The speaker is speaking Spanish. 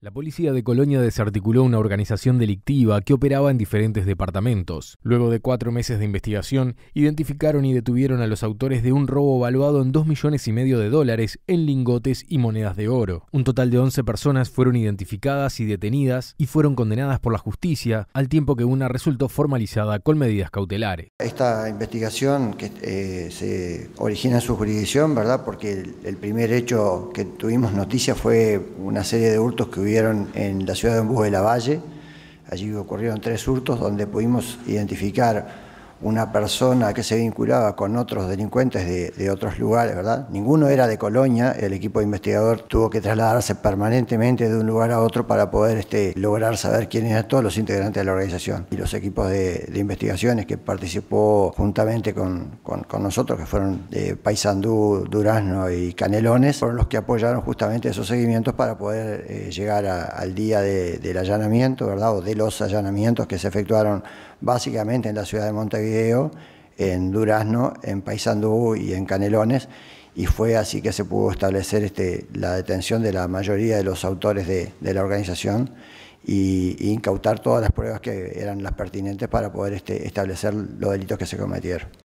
La policía de Colonia desarticuló una organización delictiva que operaba en diferentes departamentos. Luego de cuatro meses de investigación, identificaron y detuvieron a los autores de un robo valuado en dos millones y medio de dólares en lingotes y monedas de oro. Un total de 11 personas fueron identificadas y detenidas y fueron condenadas por la justicia, al tiempo que una resultó formalizada con medidas cautelares. Esta investigación que eh, se origina en su jurisdicción, ¿verdad? Porque el, primer hecho que tuvimos noticia fue una serie de hurtos que estuvieron en la ciudad de Embús de la Valle. Allí ocurrieron tres hurtos donde pudimos identificar una persona que se vinculaba con otros delincuentes de, otros lugares, ¿verdad? Ninguno era de Colonia, el equipo de investigador tuvo que trasladarse permanentemente de un lugar a otro para poder este, lograr saber quiénes eran todos los integrantes de la organización. Y los equipos de, investigaciones que participó juntamente con, nosotros, que fueron de eh, Paysandú, Durazno y Canelones, fueron los que apoyaron justamente esos seguimientos para poder eh, llegar al día del allanamiento, ¿verdad? O de los allanamientos que se efectuaron básicamente en la ciudad de Montevideo en Durazno, en Paysandú y en Canelones, y fue así que se pudo establecer este, la detención de la mayoría de los autores de, la organización e incautar todas las pruebas que eran las pertinentes para poder este, establecer los delitos que se cometieron.